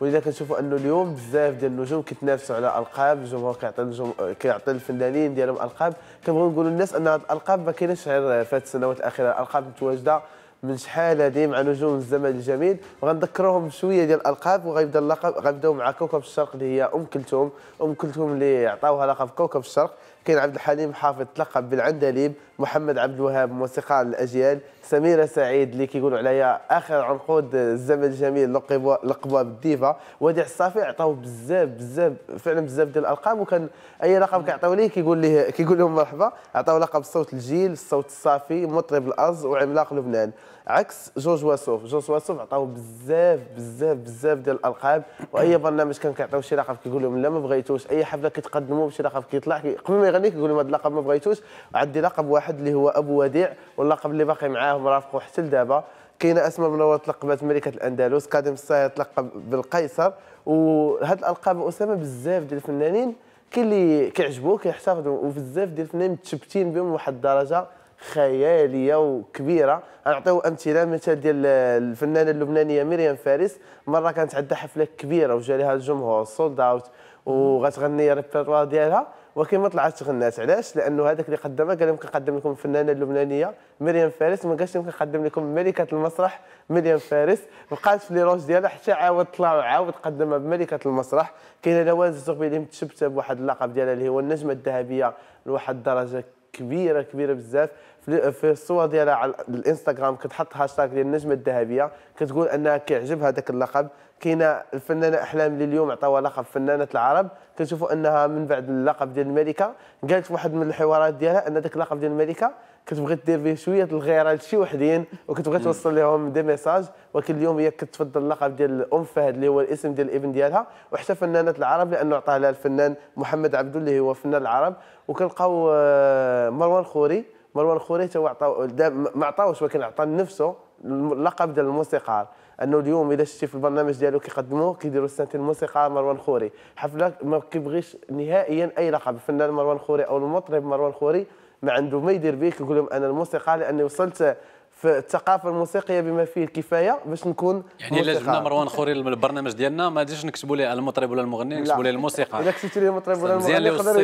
ولذا كنشوفوا انه اليوم بزاف ديال النجوم كيتنافسوا على القاب الجمهور كيعطي الجم... كيعطي الفنانين ديالهم القاب كنبغيو نقولوا للناس ان هاد الالقاب ما كايناش غير في هاد السنوات الاخيره الالقاب متواجده من شحال هذه مع نجوم الزمن الجميل وغنذكرهم بشويه ديال الالقاب وغيبدا اللقب غنبداو مع كوكب الشرق اللي هي ام كلثوم ام كلثوم اللي عطاوها لقب كوكب الشرق كاين عبد الحليم حافظ تلقب بالعندليب محمد عبد الوهاب موسيقار الاجيال سميره سعيد اللي كيقولوا عليها اخر عنقود الزمن الجميل لقبوها بالديفا وديع الصافي عطاو بزاف بزاف فعلا بزاف ديال الالقاب وكان اي رقم كيعطيو ليه كيقول ليه كيقول لهم مرحبا عطاو لقب صوت الجيل الصوت الصافي مطرب الارز وعملاق لبنان عكس جورج واسوف جورج واسوف عطاو بزاف بزاف بزاف ديال الالقاب واي برنامج كان كيعطيو شي رقم كيقول لهم لا ما بغيتوش اي حفله كيتقدموا بشي رقم كيطلع قبل ما غادي كيقول لهم هذا اللقب ما بغيتوش عندي لقب واحد اللي هو ابو وديع واللقب اللي باقي معاه مرافقه حتى لدابا كاينه اسماء منوره تلقبات ملكه الاندلس كاظم الصايغ تلقب بالقيصر وهاد الالقاب اسامه بزاف ديال الفنانين كاين اللي كيعجبوه كيحتفظوا وبزاف ديال الفنانين متشبتين بهم لواحد الدرجه خياليه وكبيره غنعطيو امثله مثال ديال الفنانه اللبنانيه مريم فارس مره كانت عندها حفله كبيره وجا لها الجمهور سولد اوت وغتغني الريبرتوار ديالها ولكن ما طلعتش غنات علاش لانه هذاك اللي قدمها قال يمكن نقدم لكم الفنانه اللبنانيه مريم فارس ما قالش يمكن نقدم لكم ملكه المسرح مريم فارس بقات في لي روج ديالها حتى عاود طلع وعاود قدمها بملكه المسرح كاينه نوال الزغبي اللي متشبته بواحد اللقب ديالها اللي هو النجمه الذهبيه لواحد الدرجه كبيره كبيره بزاف في الصور ديالها على الانستغرام كتحط هاشتاغ ديال النجمه الذهبيه كتقول انها كيعجبها ذاك اللقب كاينه الفنانه احلام اللي اليوم عطاوها لقب فنانه العرب كنشوفوا انها من بعد اللقب ديال الملكه قالت واحد من الحوارات ديالها ان ذاك اللقب ديال الملكه كتبغي دير به شويه الغيره لشي وحدين وكتبغي توصل لهم دي ميساج ولكن اليوم هي كتفضل اللقب ديال الام فهد اللي هو الاسم ديال الابن ديالها وحتى فنانه العرب لانه عطاها لها الفنان محمد عبدو اللي هو فنان العرب وكنلقاو آه، مروان خوري مروان خوريته وعطاو ما عطاوش ولكن عطى نفسه اللقب ديال الموسيقار انه اليوم اذا شفتي في البرنامج ديالو كيقدموه كيديروا سنتي الموسيقى مروان خوري حفله ما كيبغيش نهائيا اي لقب الفنان مروان خوري او المطرب مروان خوري ما عنده ما يدير بيك كيقول لهم انا الموسيقى لاني وصلت في الثقافه الموسيقيه بما فيه الكفايه باش نكون يعني الا جبنا مروان خوري للبرنامج ديالنا ما تجيش نكتبوا ليه المطرب ولا المغني نكتبوا ليه الموسيقى الا كتبت ليه المطرب ولا المغني يقدر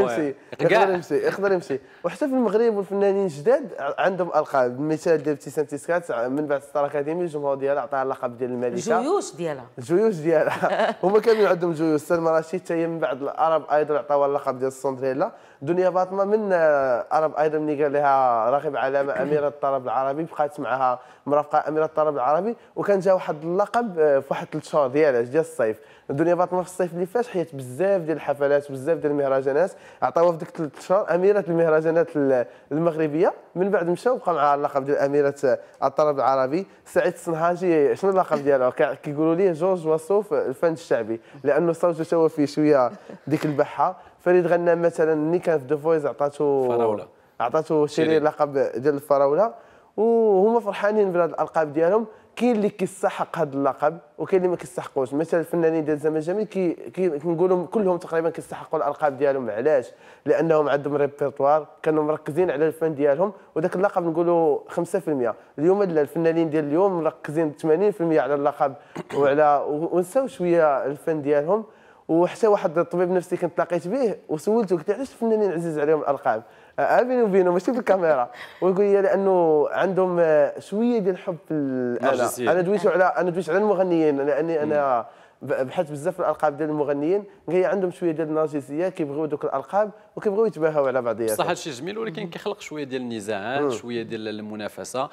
يمشي يقدر يمشي يقدر يمشي وحتى في المغرب والفنانين الجداد عندهم القاب مثال ديال ابتسام تيسكات من بعد ستار اكاديمي الجمهور ديالها عطاها اللقب ديال الملكه الجيوش ديالها الجيوش ديالها هما كانوا عندهم جيوش سلمى رشيد حتى هي من بعد العرب ايضا عطاوها اللقب ديال السندريلا دنيا فاطمه من عرب آه، ايضا ملي قال لها راغب علامه اميره الطرب العربي بقات معها مرافقه اميره الطرب العربي وكان جا واحد اللقب آه، في واحد ثلاث شهور ديالها ديال الصيف دنيا فاطمه في الصيف اللي فات حيت بزاف ديال الحفلات بزاف ديال المهرجانات عطاوها في ديك ثلاث شهور اميره المهرجانات المغربيه من بعد مشى وبقى معها اللقب ديال اميره آه، الطرب العربي سعيد الصنهاجي شنو اللقب ديالها كيقولوا ليه جورج وصوف الفن الشعبي لانه صوته توا فيه شويه ديك البحه فريد غنام مثلا اللي كان في دوفويز عطاته فراوله عطاته شيري لقب ديال الفراوله وهما فرحانين بهذ الالقاب ديالهم كاين اللي كيستحق هذا اللقب وكاين اللي ما كيستحقوش مثلا الفنانين ديال زمان جميل كي كنقولهم كلهم تقريبا كيستحقوا الالقاب ديالهم علاش لانهم عندهم ريبرتوار كانوا مركزين على الفن ديالهم وذاك اللقب نقولوا 5% اليوم لا الفنانين ديال اليوم مركزين 80% على اللقب وعلى ونساو شويه الفن ديالهم وحتى واحد الطبيب نفسي كنت لاقيت به وسولته قلت له علاش الفنانين عزيز عليهم الالقاب بيني آه، آه، وبينه ماشي بالكاميرا ويقول لي لانه عندهم آه، شويه ديال الحب في الاله انا دويت على انا دويت على المغنيين لاني انا بحثت بزاف الالقاب ديال المغنيين قال عندهم شويه ديال النرجسيه كيبغيو دوك الالقاب وكيبغيو يتباهوا على بعضياتهم صح هادشي جميل ولكن كيخلق شويه ديال النزاعات شويه ديال المنافسه